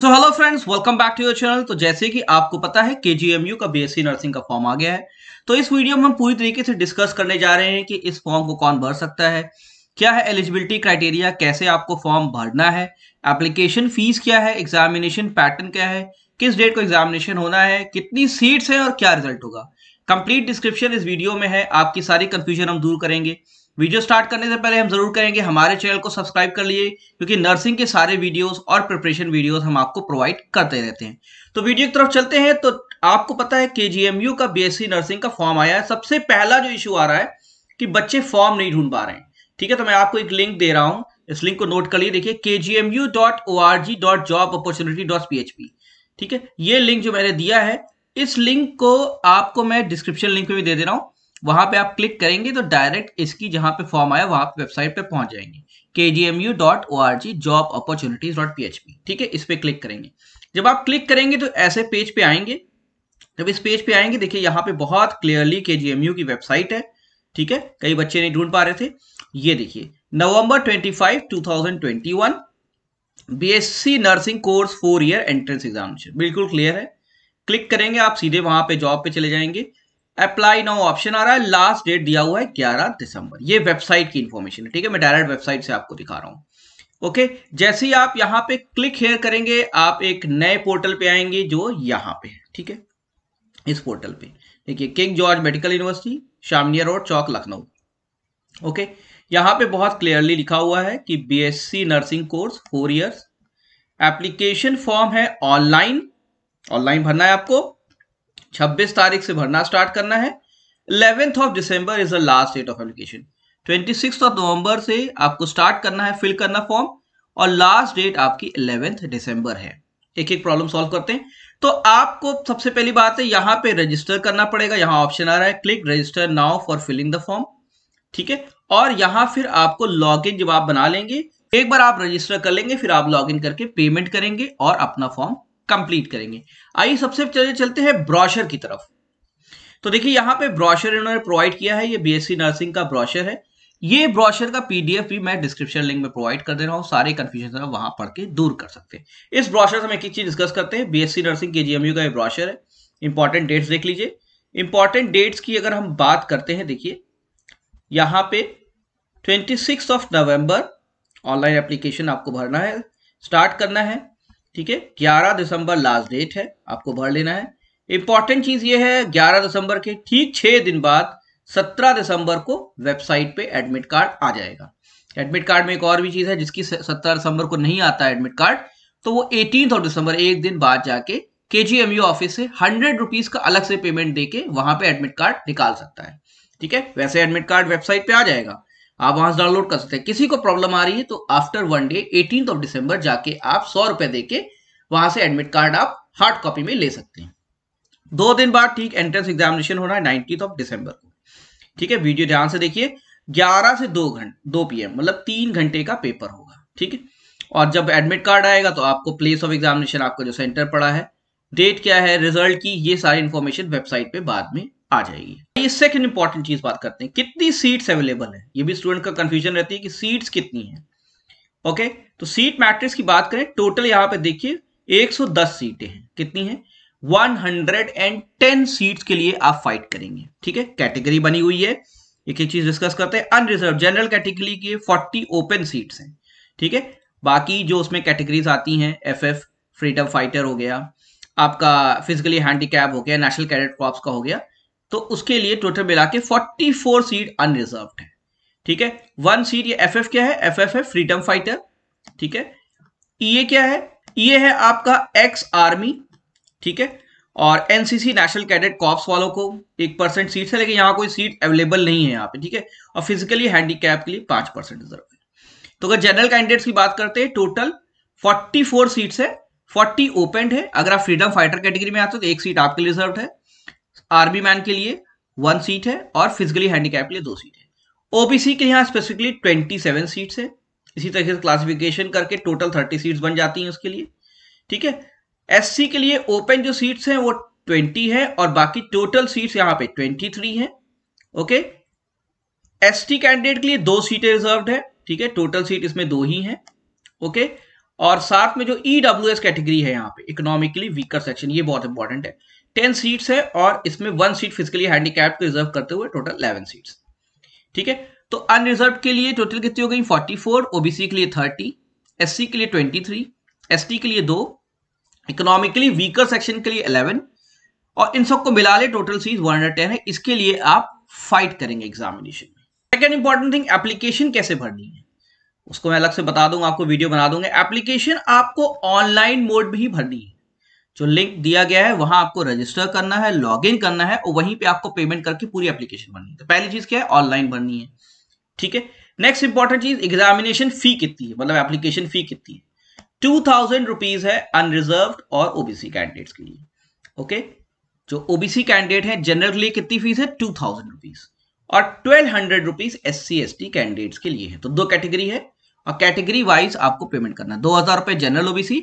तो hello friends welcome back to your channel तो जैसे कि आपको पता है के का बीएससी नर्सिंग का फॉर्म आ गया है तो इस वीडियो में हम पूरी तरीके से डिस्कस करने जा रहे हैं कि इस फॉर्म को कौन भर सकता है क्या है एलिजिबिलिटी क्राइटेरिया कैसे आपको फॉर्म भरना है एप्लीकेशन फीस क्या है एग्जामिनेशन पैटर्न क्या है किस डेट को एग्जामिनेशन होना है कितनी सीट्स है और क्या रिजल्ट होगा कंप्लीट डिस्क्रिप्शन इस वीडियो में है आपकी सारी कंफ्यूजन हम दूर करेंगे वीडियो स्टार्ट करने से पहले हम जरूर करेंगे हमारे चैनल को सब्सक्राइब कर लिए क्योंकि नर्सिंग के सारे वीडियोस और प्रिपरेशन वीडियोस हम आपको प्रोवाइड करते रहते हैं तो वीडियो की तरफ चलते हैं तो आपको पता है के का बीएससी नर्सिंग का फॉर्म आया है सबसे पहला जो इशू आ रहा है कि बच्चे फॉर्म नहीं ढूंढ पा रहे हैं ठीक है तो मैं आपको एक लिंक दे रहा हूँ इस लिंक को नोट कर लिए देखिए K G M U dot O R G dot job opportunity dot P H P ठीक है ये लिंक जो मैंने दिया है इस लिंक को आपको मैं डिस्क्रिप्शन लिंक में भी दे दे रहा हूँ वहां पे आप क्लिक करेंगे तो डायरेक्ट इसकी जहां पे फॉर्म आया वहां पे वेबसाइट पे पहुंच जाएंगे K G M U dot O R G job opportunities dot P H P ठीक है इस पर क्लिक करेंगे जब आप क्लिक करेंगे तो ऐसे पेज पे आएंगे जब इस पेज पे आएंगे देखिए यहाँ पे बहुत clearly K G M U की वेबसाइट है ठीक है कई बच्चे नहीं ढूंढ पा रहे थे ये देखिए नवंबर 25 2021 BSc nursing course four year entrance examination बिल्कुल क्लियर है क्लिक करेंगे आप सीधे वहां पे जॉब पे चले जाएंगे अप्लाई नाउ ऑप्शन आ रहा है लास्ट डेट दिया हुआ है ग्यारह दिसंबर ये वेबसाइट की इन्फॉर्मेशन है ठीक है मैं डायरेक्ट वेबसाइट से आपको दिखा रहा हूँ ओके जैसे ही आप यहां पे क्लिक हेयर करेंगे आप एक नए पोर्टल पे आएंगे जो यहां पे है ठीक है इस पोर्टल पे देखिए King George medical university Shahmina road Chowk Lucknow okay यहां यहाँ पे बहुत क्लियरली लिखा हुआ है कि BSc nursing course four years application form है ऑनलाइन ऑनलाइन भरना है आपको 26 तारीख से भरना स्टार्ट करना है eleventh of December is the last date of application 26th of November से आपको स्टार्ट करना है फिल करना फॉर्म और लास्ट डेट आपकी इलेवेंथ दिसंबर है एक एक प्रॉब्लम सॉल्व करते हैं तो आपको सबसे पहली बात है यहां पे रजिस्टर करना पड़ेगा यहां ऑप्शन आ रहा है click register now for filling the form ठीक है और यहां फिर आपको लॉग इन जब आप बना लेंगे एक बार आप रजिस्टर कर लेंगे फिर आप लॉग इन करके पेमेंट करेंगे और अपना फॉर्म कंप्लीट करेंगे आइए सबसे चले चलते हैं ब्रॉशर की तरफ तो देखिए यहाँ पे ब्रॉशर इन्होंने प्रोवाइड किया है ये बीएससी नर्सिंग का ब्रॉशर है ये ब्रॉशर का पीडीएफ भी मैं डिस्क्रिप्शन लिंक में प्रोवाइड कर दे रहा हूँ सारे कन्फ्यूजन वहां पढ़ के दूर कर सकते हैं इस ब्रॉशर से हम एक चीज डिस्कस करते हैं बीएससी नर्सिंग के का ये ब्रॉशर है इंपॉर्टेंट डेट्स देख लीजिए इंपॉर्टेंट डेट्स की अगर हम बात करते हैं देखिए यहाँ पे twenty of November online application आपको भरना है स्टार्ट करना है ठीक है ग्यारह दिसंबर लास्ट डेट है आपको भर लेना है इंपॉर्टेंट चीज ये है ग्यारह दिसंबर के ठीक छह दिन बाद सत्रह दिसंबर को वेबसाइट पे एडमिट कार्ड आ जाएगा एडमिट कार्ड में एक और भी चीज है जिसकी सत्रह दिसंबर को नहीं आता एडमिट कार्ड तो वो एटीन और दिसंबर एक दिन बाद जाके के ऑफिस से हंड्रेड रुपीज का अलग से पेमेंट देके वहां पे एडमिट कार्ड निकाल सकता है ठीक है वैसे एडमिट कार्ड वेबसाइट पे आ जाएगा आप वहां से डाउनलोड कर सकते हैं किसी को प्रॉब्लम आ रही है तो after one day eighteen of December जाके आप सौ रुपए दे के वहां से एडमिट कार्ड आप हार्ड कॉपी में ले सकते हैं दो दिन बाद ठीक एंट्रेंस एग्जामिनेशन होना है नाइनटीन ऑफ डिसंबर को ठीक है वीडियो ध्यान से देखिए 11 से 2 घंटे दो पीएम मतलब तीन घंटे का पेपर होगा ठीक है और जब एडमिट कार्ड आएगा तो आपको प्लेस ऑफ एग्जामिनेशन आपको जो सेंटर पड़ा है डेट क्या है रिजल्ट की ये सारी इन्फॉर्मेशन वेबसाइट पे बाद में आ जाएगी ये सेकंड इंपॉर्टेंट चीज बात करते हैं कितनी सीट्स अवेलेबल है ये भी स्टूडेंट का कंफ्यूजन रहती है कि सीट्स कितनी है ओके तो सीट मैट्रिक्स की बात करें टोटल यहां पर देखिए एक सीटें हैं कितनी है 110 सीट्स के लिए आप फाइट करेंगे ठीक है कैटेगरी बनी हुई है एक एक चीज डिस्कस करते हैं अनरिजर्व जनरल कैटेगरी की 40 ओपन सीट्स हैं ठीक है बाकी जो उसमें कैटेगरीज आती हैं एफएफ, एफ फ्रीडम फाइटर हो गया आपका फिजिकली हैंडीकैप हो गया नेशनल कैडेट क्रॉप्स का हो गया तो उसके लिए टोटल मिला के फोर्टी फोर सीट अनरिजर्व है ठीक है वन सीट ये एफ क्या है एफ है फ्रीडम फाइटर ठीक है ये e क्या है ये e है आपका एक्स आर्मी ठीक है और एनसीसी नेशनल कैडेट कॉप्स वालों को एक परसेंट सीट है लेकिन यहाँ कोई सीट अवेलेबल नहीं है यहाँ पे ठीक है और फिजिकली हैंडीकैप के लिए पांच परसेंट रिजर्व है तो अगर जनरल कैंडिडेट्स की बात करते हैं टोटल फोर्टी फोर सीट्स है फोर्टी ओपन है अगर आप फ्रीडम फाइटर कैटेगरी में आते हो तो एक सीट आपके लिए रिजर्व है आर्मी मैन के लिए वन सीट है और फिजिकली हैंडीकैप के लिए दो सीट है ओबीसी के यहाँ स्पेसिफिकली ट्वेंटी सेवन सीट्स है इसी तरीके से क्लासिफिकेशन करके टोटल थर्टी सीट्स बन जाती हैं उसके लिए ठीक है एससी के लिए ओपन जो सीट्स हैं वो ट्वेंटी है और बाकी टोटल सीट्स यहाँ पे ट्वेंटी थ्री है ओके एसटी कैंडिडेट के लिए दो सीटें रिजर्व है ठीक है टोटल सीट इसमें दो ही हैं ओके और साथ में जो ईडब्ल्यू e कैटेगरी है यहाँ पे इकोनॉमिकली वीकर सेक्शन ये बहुत इंपॉर्टेंट है टेन सीट्स है और इसमें वन सीट फिजिकली हैंडीकैप को रिजर्व करते हुए टोटल इलेवन सीट्स ठीक है तो अनरिजर्व के लिए टोटल कितनी हो गई फोर्टी फोर ओबीसी के लिए थर्टी एस के लिए ट्वेंटी थ्री एस के लिए दो इकोनॉमिकली वीकर सेक्शन के लिए इलेवन और इन सबको मिला ले टोटल सीट वन हंड्रेड है इसके लिए आप फाइट करेंगे examination second important thing application कैसे भरनी है उसको मैं अलग से बता दूंगा आपको वीडियो बना दूंगा एप्लीकेशन आपको ऑनलाइन मोड में ही भरनी है जो लिंक दिया गया है वहां आपको रजिस्टर करना है लॉग इन करना है और वहीं पे आपको पेमेंट करके पूरी एप्लीकेशन बननी है तो पहली चीज क्या है ऑनलाइन बननी है ठीक है नेक्स्ट इंपॉर्टेंट चीज एग्जामिनेशन फी कितनी है मतलब एप्लीकेशन फी कितनी है टू थाउजेंड रुपीज है अनरिजर्व और ओबीसी कैंडिडेट्स के लिए ओके जो ओबीसी कैंडिडेट है जनरल के लिए कितनी फीस है टू थाउजेंड रुपीज और twelve hundred rupees S C S T candidates के लिए है तो दो कैटेगरी है और कैटेगरी वाइज आपको पेमेंट करना है दो हजार रुपए जनरल ओबीसी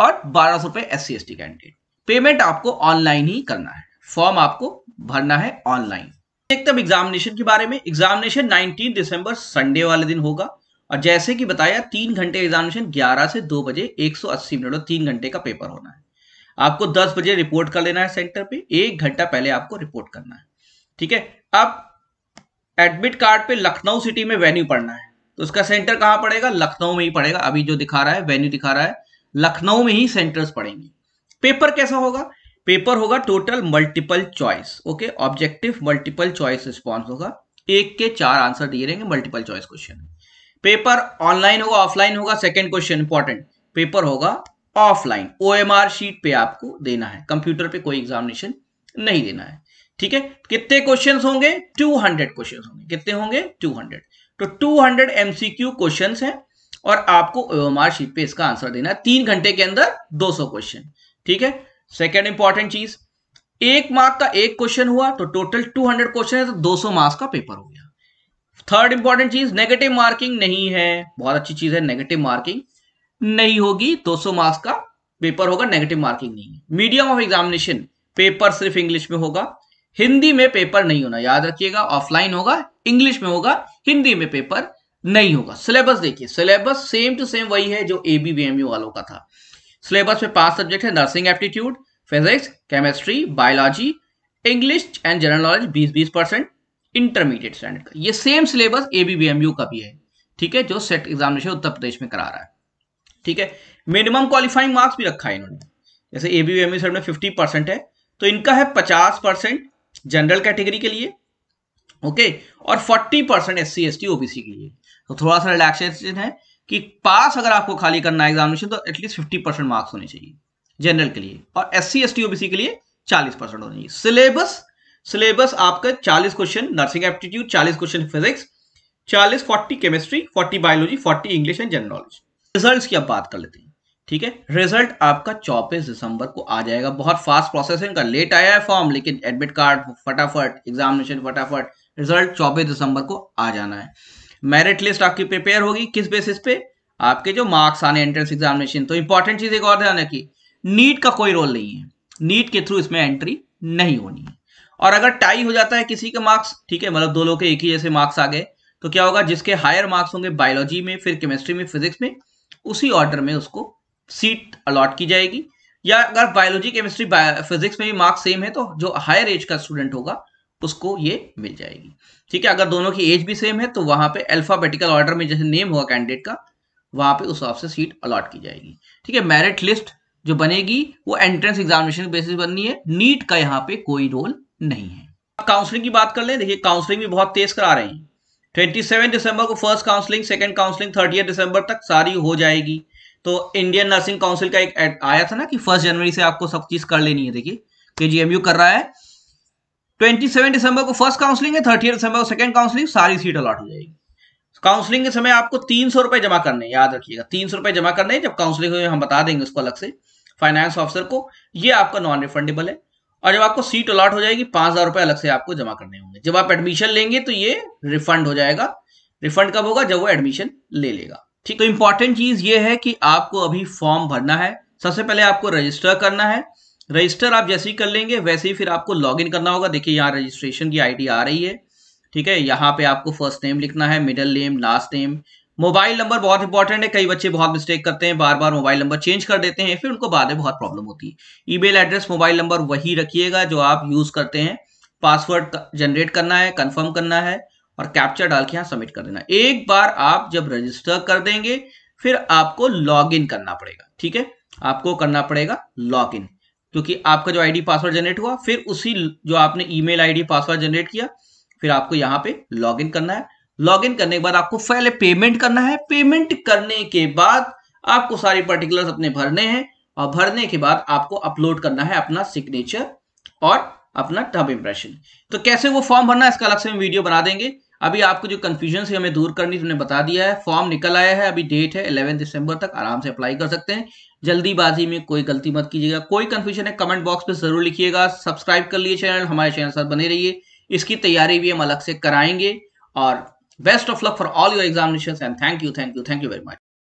और बारह सौ रुपए एस सी कैंडिडेट पेमेंट आपको ऑनलाइन ही करना है फॉर्म आपको भरना है ऑनलाइन देखते अब एग्जामिनेशन के बारे में एग्जामिनेशन 19 दिसंबर संडे वाले दिन होगा और जैसे कि बताया तीन घंटे एग्जामिनेशन 11 से 2 बजे 180 मिनट और तीन घंटे का पेपर होना है आपको 10 बजे रिपोर्ट कर लेना है सेंटर पे एक घंटा पहले आपको रिपोर्ट करना है ठीक है अब एडमिट कार्ड पे लखनऊ सिटी में वेन्यू पढ़ना है तो उसका सेंटर कहाँ पड़ेगा लखनऊ में ही पड़ेगा अभी जो दिखा रहा है वेन्यू दिखा रहा है लखनऊ में ही सेंटर्स पड़ेंगी पेपर कैसा होगा पेपर होगा total multiple choice okay objective multiple choice response होगा एक के चार आंसर दिए रहेंगे multiple choice question paper online होगा ऑफलाइन होगा सेकेंड क्वेश्चन इंपॉर्टेंट पेपर होगा ऑफलाइन ओ शीट पे आपको देना है कंप्यूटर पे कोई एग्जामिनेशन नहीं देना है ठीक है कितने क्वेश्चन होंगे 200 क्वेश्चन होंगे कितने होंगे 200 तो 200 एमसीक्यू क्वेश्चंस हैं और आपको ओएमआर शीट पे इसका आंसर देना है तीन घंटे के अंदर 200 क्वेश्चन ठीक है सेकेंड इंपॉर्टेंट चीज एक मार्क का एक क्वेश्चन हुआ तो टोटल 200 क्वेश्चन है तो 200 मार्क्स का पेपर हो गया थर्ड इंपॉर्टेंट चीज नेगेटिव मार्किंग नहीं है बहुत अच्छी चीज है नेगेटिव मार्किंग नहीं होगी सौ मार्क्स का पेपर होगा नेगेटिव मार्किंग नहीं है मीडियम ऑफ एग्जामिनेशन पेपर सिर्फ इंग्लिश में होगा हिंदी में पेपर नहीं होना याद रखिएगा ऑफलाइन होगा इंग्लिश में होगा हिंदी में पेपर नहीं होगा सिलेबस देखिए सिलेबस सेम टू सेम वही है जो ए वालों का था सिलेबस में पांच सब्जेक्ट है nursing aptitude physics chemistry biology English and general knowledge बीस बीस परसेंट इंटरमीडिएट स्टैंडर्ड का ये सेम सिलेबस ए का भी है ठीक है जो सेट एग्जामिनेशन उत्तर प्रदेश में करा रहा है ठीक है मिनिमम क्वालिफाइंग मार्क्स भी रखा है इन्होंने जैसे ए सेट में फिफ्टी परसेंट है तो इनका है पचास परसेंट जनरल कैटेगरी के लिए ओके और 40 percent S C S T OBC के लिए तो थोड़ा सा रिलैक्सेशन है कि पास अगर आपको खाली करना है एग्जामिनेशन तो एटलीस्ट फिफ्टी परसेंट मार्क्स होने चाहिए जनरल के लिए और S C S T OBC के लिए 40 परसेंट होने चाहिए सिलेबस सिलेबस आपका 40 question nursing aptitude 40 question physics 40 40 chemistry 40 biology 40 English and general knowledge result की आप बात कर लेते हैं ठीक है रिजल्ट आपका चौबीस दिसंबर को आ जाएगा बहुत फास्ट प्रोसेस है इनका लेट आया है फॉर्म लेकिन एडमिट कार्ड फटाफट एग्जामिनेशन फटाफट रिजल्ट 24 दिसंबर को आ जाना है मेरिट लिस्ट आपकी प्रिपेयर होगी किस बेसिस पे आपके जो मार्क्स आने एंट्रेंस एग्जामिनेशन तो इंपॉर्टेंट चीज एक और ध्यान रखिए नीट का कोई रोल नहीं है नीट के थ्रू इसमें एंट्री नहीं होनी है और अगर टाई हो जाता है किसी के मार्क्स ठीक है मतलब दो लोग के एक ही जैसे मार्क्स आ गए तो क्या होगा जिसके हायर मार्क्स होंगे बायोलॉजी में फिर केमिस्ट्री में फिजिक्स में उसी ऑर्डर में उसको सीट अलॉट की जाएगी या अगर बायोलॉजी केमिस्ट्री फिजिक्स में भी मार्क्स सेम है तो जो हायर एज का स्टूडेंट होगा उसको ये मिल जाएगी ठीक है अगर दोनों की एज भी सेम है तो वहां पे अल्फाबेटिकल ऑर्डर में जैसे नेम हुआ कैंडिडेट का वहां पे उस हिसाब से सीट अलॉट की जाएगी ठीक है मेरिट लिस्ट जो बनेगी वो एंट्रेंस एग्जामिनेशन बेसिस बननी है नीट का यहाँ पे कोई रोल नहीं है काउंसलिंग की बात कर ले देखिए काउंसलिंग भी बहुत तेज करा रहे हैं 27 दिसंबर को first counselling second counselling thirty दिसंबर तक सारी हो जाएगी तो इंडियन नर्सिंग काउंसिल का एक आया था ना कि फर्स्ट जनवरी से आपको सब चीज कर लेनी है देखिए के कर रहा है 27 दिसंबर को फर्स्ट काउंसलिंग है थर्टी दिसंबर को सेकंड काउंसलिंग सारी सीट अलॉट हो जाएगी काउंसलिंग के समय आपको तीन सौ रुपए जमा करने याद रखिएगा तीन सौ रुपए जमा करने जब काउंसलिंग हम बता देंगे उसको अलग से फाइनेंस ऑफिसर को ये आपका नॉन रिफंडेबल है और जब आपको सीट अलॉट हो जाएगी पांच हजार रुपए अलग से आपको जमा करने होंगे जब आप एडमिशन लेंगे तो ये रिफंड हो जाएगा रिफंड कब होगा जब वो एडमिशन ले लेगा ठीक तो इंपॉर्टेंट चीज ये है कि आपको अभी फॉर्म भरना है सबसे पहले आपको रजिस्टर करना है रजिस्टर आप जैसे ही कर लेंगे वैसे ही फिर आपको लॉगिन करना होगा देखिए यहाँ रजिस्ट्रेशन की आईडी आ रही है ठीक है यहाँ पे आपको फर्स्ट नेम लिखना है middle name last name mobile number बहुत इंपॉर्टेंट है कई बच्चे बहुत मिस्टेक करते हैं बार बार मोबाइल नंबर चेंज कर देते हैं फिर उनको बाद में बहुत प्रॉब्लम होती है ईमेल एड्रेस मोबाइल नंबर वही रखिएगा जो आप यूज करते हैं पासवर्ड जनरेट करना है कंफर्म करना है और कैप्चर डाल के यहाँ सबमिट कर देना एक बार आप जब रजिस्टर कर देंगे फिर आपको लॉग इन करना पड़ेगा ठीक है आपको करना पड़ेगा लॉग इन क्योंकि आपका जो आईडी पासवर्ड जनरेट हुआ फिर उसी जो आपने ईमेल आईडी पासवर्ड जनरेट किया फिर आपको यहाँ पे लॉग इन करना है लॉग इन करने के बाद आपको पहले पेमेंट करना है पेमेंट करने के बाद आपको सारे पर्टिकुलर अपने भरने हैं और भरने के बाद आपको अपलोड करना है अपना सिग्नेचर और अपना टब इंप्रेशन तो कैसे वो फॉर्म भरना है इसका अलग से हम वीडियो बना देंगे अभी आपको जो कन्फ्यूजन से हमें दूर करनी तुमने बता दिया है फॉर्म निकल आया है अभी डेट है इलेवन दिसंबर तक आराम से अप्लाई कर सकते हैं जल्दीबाजी में कोई गलती मत कीजिएगा कोई कन्फ्यूजन है कमेंट बॉक्स में जरूर लिखिएगा सब्सक्राइब कर लिए चैनल हमारे चैनल साथ बने रहिए इसकी तैयारी भी हम अलग से कराएंगे और best of luck for all your examination and thank you thank you thank you very much